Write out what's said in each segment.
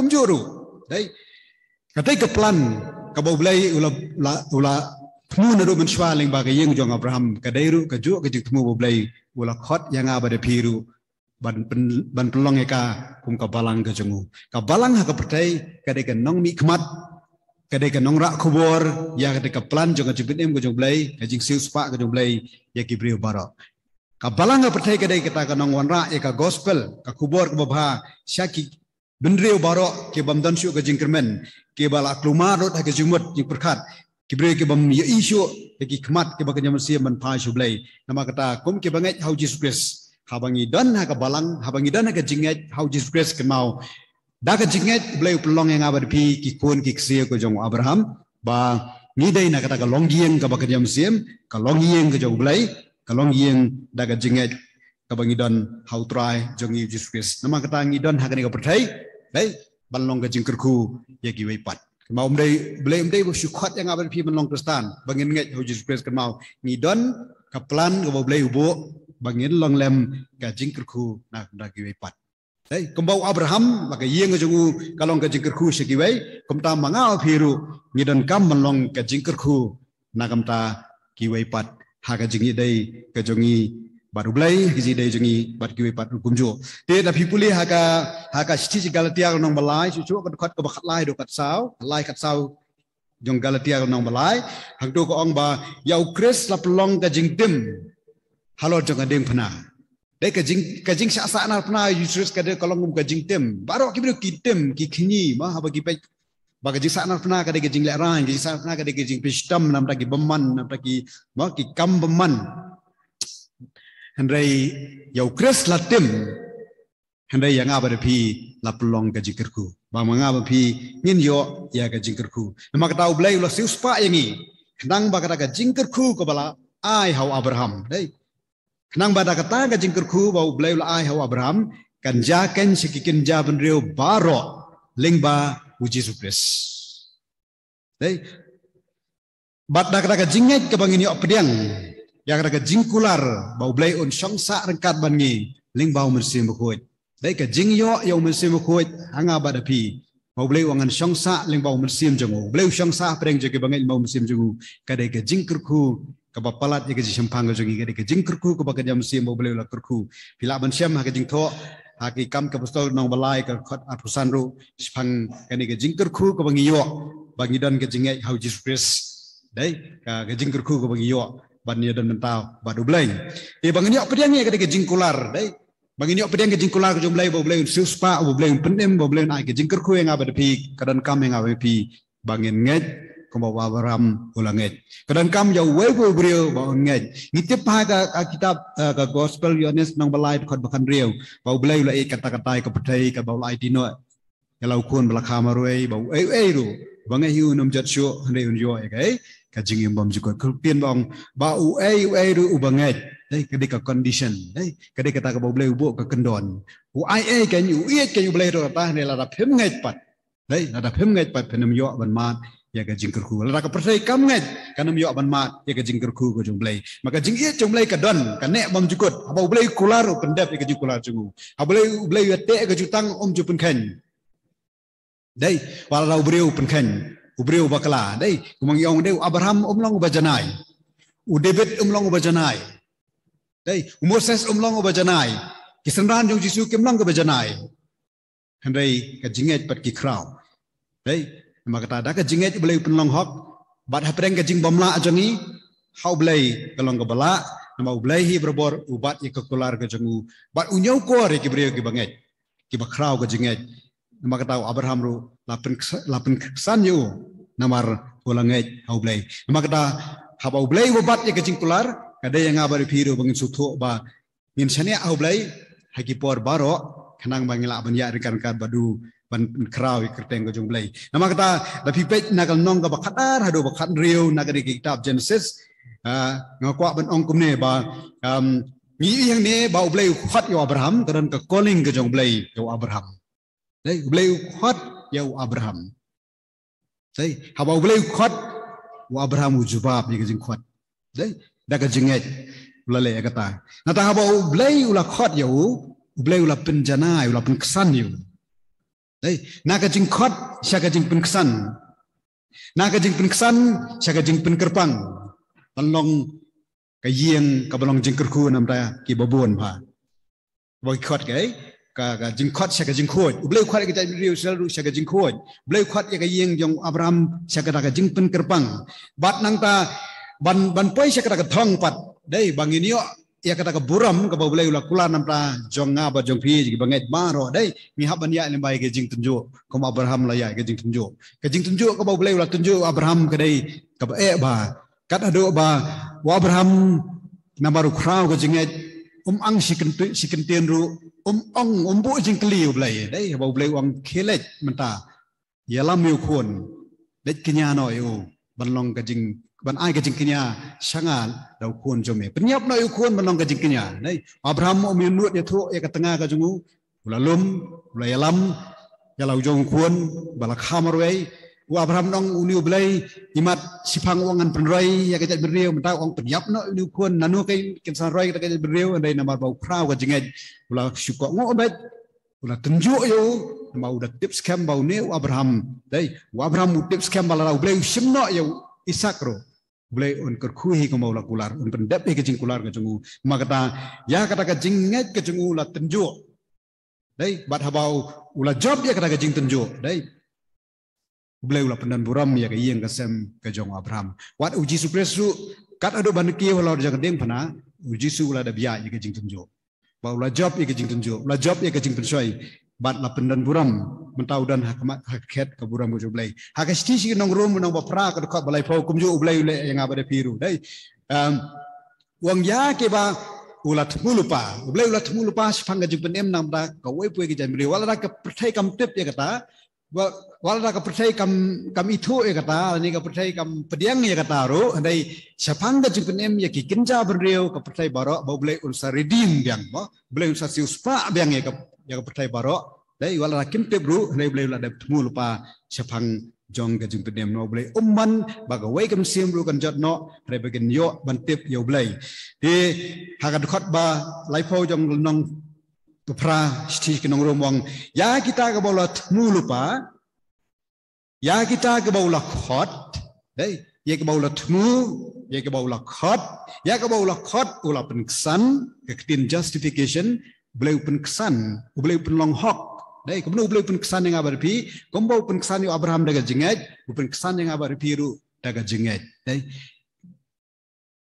कमजोर है कतै के प्लान कबौबलाई उला उला थमुनरु मन श्वालिङ बागे यंग जोंग अब्राहम कदैरु कजु कजु थमु बोबलाई उला खत यंगा बदे फिरु ban ban pelong eka kum ka balang ke jengu ka balang ha ka pertai kade ka nong mi khmat kade ka nong rak khubor ya kade ka plan jong jibin em jong blai ka jing siu spa ka jong blai ya ki brio bara ka balang ha pertai kade kita ka nong wan ra eka ya gospel ka khubor ka babha syaki Bendreu barok ke bam dan ke jingkermen ke balak kluma rot ke jumut ke perkat ke bre ke bam ya isu ke ki kemat ke bakanya manusia man pa nama kata kom ke banget hau Jesus Christ habangi dan ha ke balang habangi dan ha ke jinget hau Jesus Christ ke mau da ke jinget blai pelong yang abar pi ki kun ki ksia ko jong Abraham ba ngidai na kata ke longgieng ke bakanya manusia ke longgieng ke jong blai ke longgieng da ke jingai kabangidan hau try jongi Jesus Christ nama kata ngidan ke ka pertai đấy ban long gajing kerku ya giwe pat mau mdai blame dai bu syukat yang abal pi ban long kristan bangin ngai hoji spes kan mau ni don kaplan ka bo blai ubo bangin long lem gajing kerku na na giwe pat đấy kembau abraham maka yeng jungu kalong gajing kerku segiwe kumta mangau piru ni don kam ban long gajing kerku na kamta giwe pat ha gajing dai gajongi Baru ublai hiji dei jungi bar kiwe par gumjo te la phi puli haka haka sti ji galatia nong balai chu chu kat khat ko khat lai do kat sao lai kat sao jong galatia nong balai hak do ko ong ba ya ukres la plong ka jing dim halo jong ading phana de ka jing ka jing sa sa na phana yusres ka de kolong ka jing dim baro ki bru ki dim ki khini ma ha ba ki pe ba ka jing sa na phana ka de ki jing le rang ki sa na ka de ki jing pishtam nam ta ki bamman nam ta ki ma ki kam bamman Hendai yau kres latim. Hendai yang apa depi lapulong ke jingkerku. Bang mengapa pi ngin yo ya ke jingkerku. Nama ketau belai ulah siuspa ini Nang bakata ke jingkerku kebala ai hau Abraham. Dai. Nang bada kata ke jingkerku bau belai ulah ai hau Abraham. Kan jaken sekikin jaban riau baro. Lingba uji supres. Dai. Bat dak dak jingit ke yo pediang yang raga jingkular bau blai un syongsa rengkat bangi ling bau mensim bukuit dai ka jingyo yo mensim bukuit hanga badapi bau blai shong syongsa ling bau mensim jengu blai syongsa preng jege bangai bau mensim jengu kadai ka jingkurku kaba palat ye ka jishampang ga jogi kadai ka jingkurku kaba ka jam sim bau blai la kurku pila ban syam ha ka to ha ki kam ka pustol nong balai ka a pusan ru shpang kani ka jingkurku ka bangi yo bangi dan ka jingai hau jesus christ dai ka ka jingkurku ka bangi yo bannya dan mentau badu blai e eh, bang nyok pedang ya ketika jingkular dai bang nyok pedang ke jingkular ke jumlai bo blai suspa bo blai pendem bo blai nai ke jingker ku yang abad pi kadan kam yang abad pi bangin ngej kumba wabaram ulanget kadan kam ya we bo brio bo ngej ngite pa ka kitab eh, ka gospel yones nang balai kon bakan rio bo blai ulai eh, kata-kata ke pedai ka bo lai dino ya lau kun belakama ruai bo ei ei ru bangai hiu nam jat syo hne un yo ei ka jing imbom juga ko pin bong ba u a u a ru u dai ka ka condition dai ka dik ka ta ka boble u bo ka kendon u i a ka ni u i ka ni ble ro ta ne la ra phem ngai pat dai la ra phem ngai pat phenam yo ban mat ya ka jing ku la ra ka prasai kam ngai ka yo ban mat ya ka jing ku ko jung ble ma ka jing i jung ble ka don ka ne bom ju kut ha boble ku pendap ka ju ku la ju ku ha boble u ble ya te ka ju tang om jupun pen ken dai wala ra u breu pen ken ubriu bakla dai kumang yong dai abraham umlong bajanai u david umlong bajanai dai moses umlong bajanai kisan ran jong jisu kimlong bajanai hendai ka jinget pat ki krau dai maka kata da ka jinget blai penlong hok bat ha preng ka jing bomla ajangi hau blai kalong ka bala nama ublai hi berbor ubat i ka kular ka jengu bat unyau ko ri ki briu ki banget ki bakrau ka jinget maka ta abraham ru lapen lapen san yo namar ulangai hau blai nama kata habau blai bobat ya kecing kular. kada yang abadi biru bangin sutu ba insania hau blai hagi por baro kenang bangila ban ya rekan kad badu ban kraw kerteng gojong blai nama kata da pipet nagal nong ga bakadar hado bakat riu nagari kitab genesis ah, ngakwa ban ongkum ne ba ngi yang ne ba ublai khat yo abraham kadan ka calling gojong blai yo abraham Lai ublai khat yo abraham Say, haba ublay khot wa Abraham ujubab ni jing khot. Say, da ka jing et ulale agata. Na ta haba ublay ula khot ya u ublay ula penjana ula penkesan yu. Say, na ka jing khot sya ka jing penkesan. Na ka jing penkesan sya ka jing penkerpang. Panlong ka yeng ka balong jing kerku nam ta ki babon ba. Boy khot kai ka jengkot, jingkhot sa ka jingkhot ublai khwat ka jai riu sel ru sa ka ka yeng jong abraham sa ka ka pen kerpang bat nang ta ban ban poi sa ka ka thong pat dai bang ini ya kata ka buram ka ublai ula kula nam ta jong nga ba jong phi ji bangai maro dai mi hab ban ya le bai ka jing kom abraham la ya ka jing tunju ka jing tunju ka ublai ula abraham ka dai ka e ba kat ado ba wa abraham namaru khrau ka um ang sikent sikenten ru um ong um bu jing kliu belai dai bau blai wang khelej menta yalam yu khon det kinya no yu banlong ka jing ban ai ka jing kinya sangal dau khon jome penyap no yu khon banlong ka jing kinya dai abraham um yu nuat ya thro ya ka tengah ka jungu ulalum ulayalam yalau jong khon balak hamarwei wa Abraham nong uni ublai imat sipang wangan penroi ya kita berdeu mentau ong penyap no ni kun nanu kai kin san roi kita andai nama bau krau ka jingai ula syuko ngo obat ula tenju yo nama udah tips kam bau ne abraham dai wa abraham tips kam bala ublai simno yo isakro ublai on kerkuhi ko maula kular on pendap ke jing kular ke jungu makata ya kata ka jingai ke jengu ula tenju dai bat habau ula job ya kata ka jeng tenju dai bleu la pendan buram ya ke yang kesem ke jong Abraham. Wat uji supresu kat ado banki walau jang deng pana uji su ula da biya ke jing tunjo. Ba ula job ya ke jing tunjo, ula job ya ke jing tunsoi. Bat la pendan buram mentau dan hakamat haket ke buram gojo blai. Hakasti si nong rum nong ba pra ke dekat balai pau kumjo blai ule yang abade piru. Dai. Um, wang ya ke ba ulat mulupa, ublai ulat mulupa sepangga jing penem nam da kawai puai ke jamri. Wala da ke pertai kam tip ya kata wala ka percaya kam kam itu ya e kata ani ka percaya kam pediang ya e kata ro andai siapangga jengken em ya ki kenja berreo ka percaya baro bau boleh ulsa redim biang mo boleh ulsa siuspa biang ya ka ya ka percaya baro dai wala kim te bro andai boleh ulada temu lupa siapang jong ka jengken em no boleh umman baga wai kam sim bro kan jot no re bagian yo bantip yo boleh di hakat khot ba lai pau jong nong pra sti kinong romong ya kita ka bola thmulu pa ya kita ka bola khot hey ye ka bola thmu ye ka bola khot ya ka bola khot ula pen kesan ke tin justification bleu pen kesan bleu pen long hok dai kumnu bleu pen kesan yang abar pi kumbo pen kesan yu abraham daga jengej pen kesan yang abar pi ru daga jengej dai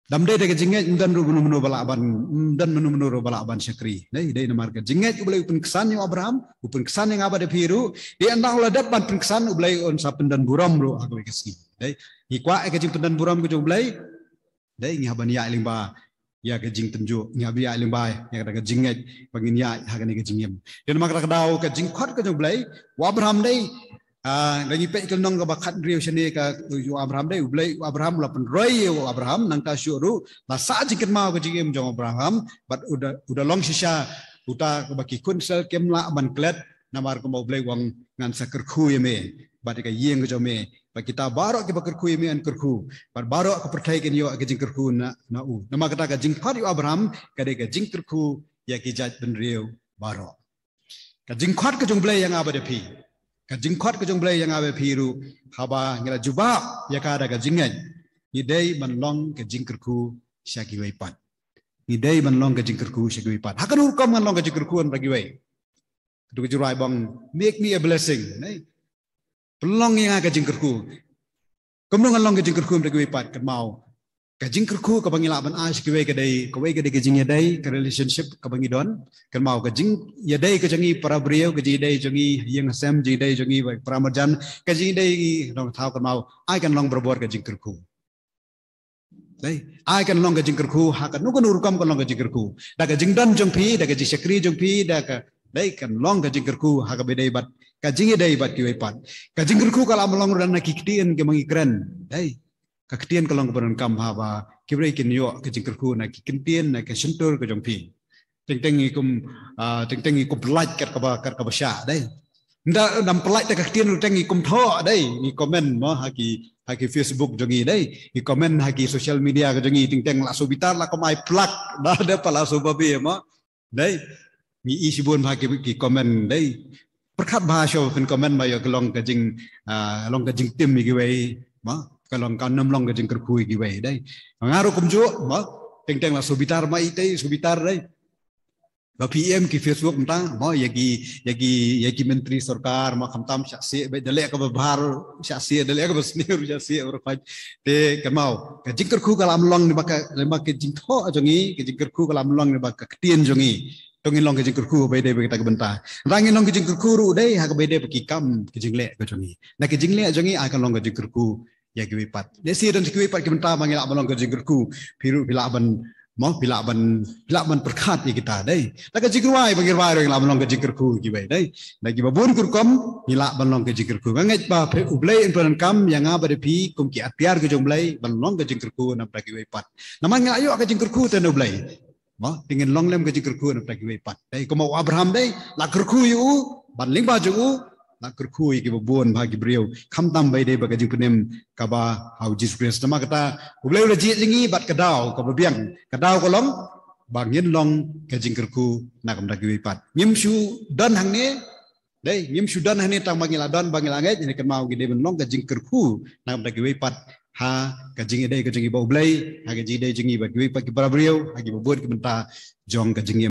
de ke jinget dan rubunu menu balaban dan menu menu balaban syakri. Dai dai namar ke jinget ubelai upun kesan yang Abraham, upun kesan yang abad piru, di entah ulah dapat pun kesan ubelai on sapen dan buram bro aku kesini. Dai hikwa e kejing pendan buram ke ubelai. Dai ngi haban ya eling ba ya ke jing tenju ngi habi ya eling ba ya daga jinget pangin ya hagan ke jingem. Dan mak daga dau ke jing khot ke ubelai, wa Abraham dai Ah, dangi pe ikal nong gaba khat riu shani yu abraham dai ublai abraham la pen yu abraham nang ta shuru la sa jikit ma ko jigim jong abraham bat udah udah long shisha uta ko baki kun sel kem la ban klet namar ko ublai wang ngan sakar khu yeme bat ka yeng jo me bat kita barok ke bakar khu yeme an kerku bat barok ko pertai ken yu ka jing kerku na na u nama kata ka jing par yu abraham ka de ka jing kerku ya ki jat ben barok ka jing khat ka yang abade pi ka jingkhot ka jong blai yang awal biru, haba ngela juba ya ka jingen idai ban long ka jingkerku syagi wei pan idai ban long ka jingkerku syagi wei pan hakan hukum kan long ka jingkerku an bagi wei tu jurai bang make me a blessing nei pelong yang ka jingkerku kumnung an long ka jingkerku bagi wei pan mau Kajing kerku ka bangila ban ash kiwe kadai kawe kadai kajing yadai ka relationship ka don, kan mau kajing yadai kajangi para brio kaji dai jangi yang sem ji dai jangi baik pramarjan kajing dai dong thau kan mau ai kan long berbor kajing kerku dai ai kan long kajing kerku ha kan kan urukam kan long kajing kerku da kajing dan jong phi da kajing sekri jong phi da ka dai kan long kajing kerku ha ka bedai bat kajing yadai bat kiwe pat kajing kerku kalau long dan nakikdien ke mangikren dai กักเตียนกลองกบันกรรมภาวาคิบไรกินยอกจิงกระคูนักกินเตียนนักชันตัวกัจงพีตึงตึงอีกุมอ่าตึงตึงอีกุมไลค์กับกับกับกับชาได้ดนั่นำปลายแต่กักเตียนรู้ตังอีกุมท้อได้อีคอมเมนต์มาฮักอีฮักอีเฟซบุ๊กจังอีได้อีคอมเมนต์ฮักอีโซเชียลมีเดียก็จังอีติงแตงล่าสุบิตาล่าก็ไม่พลักนั่เดี๋ยวพลาสุบบีมาได้มีอีสิบุนฮักอีกีคอมเมนต์ได้ประคับบ้าชอบเป็นคอมเมนต์มาอยากลองกับจิง่ลองกับจิงติมมีกี่ใบมา kalong kanam long gajing kerkui giwe dai ngaro kumju ma teng teng subitar ma itai subitar dai ba pm facebook mta ma yagi yagi yagi menteri sarkar ma khamtam syasi be dale ka bahar syasi dale ka basnir syasi or khaj te kamau ka jing kerku kalam long ni baka lema ke jing tho ajongi ke jing kerku tongin long ke jing kerku kita benta rangin long ke jing kerku ru dai ka ke jing le ka na ke jing le ajongi akan long ke Ya yagiwipat. Desiran sikiwipat kimenta mangila abalong gajigurku piru bila aban mau bila aban bila aban perkat ya kita dai. Laga jigurwai bagir waro yang abalong gajigurku gibai dai. Lagi babun kurkom mila abalong gajigurku. Ngait ba pe ublay in peran kam yang aba depi kum ki atpiar gejong blay balong gajigurku na pragiwipat. Naman ngila ayo gajigurku tan ublay. Ma dengan long lem gajigurku na pragiwipat. Dai kumau Abraham dai lakurku yu ban ling ba ju นักครูอีกบบวนพากิบเรียวคำตามไปได้บกจิงคุณเอ็มกบ่าเอาจิสเปรสตมากตาอุเลวระจิตยังงี้บัดกระดาวกับเบียงกระดาวก็ลองบางยินลองกจิงครูนักกำลังกิบปัดยิมชูดันหังเน่ได้ยิมชูดันหังเน่ตังบางยลาดันบางยลาเงยยินกันมาอุกิเดบันลองกจิงครูนักกำลังกิบปัดฮะกจิงเดย์กจิงบ่อุเลวฮะกจิงเดย์จิงงี้บัดกิบปัดกิบราเรียวฮะกิบบวนกิบันตาจองกจิง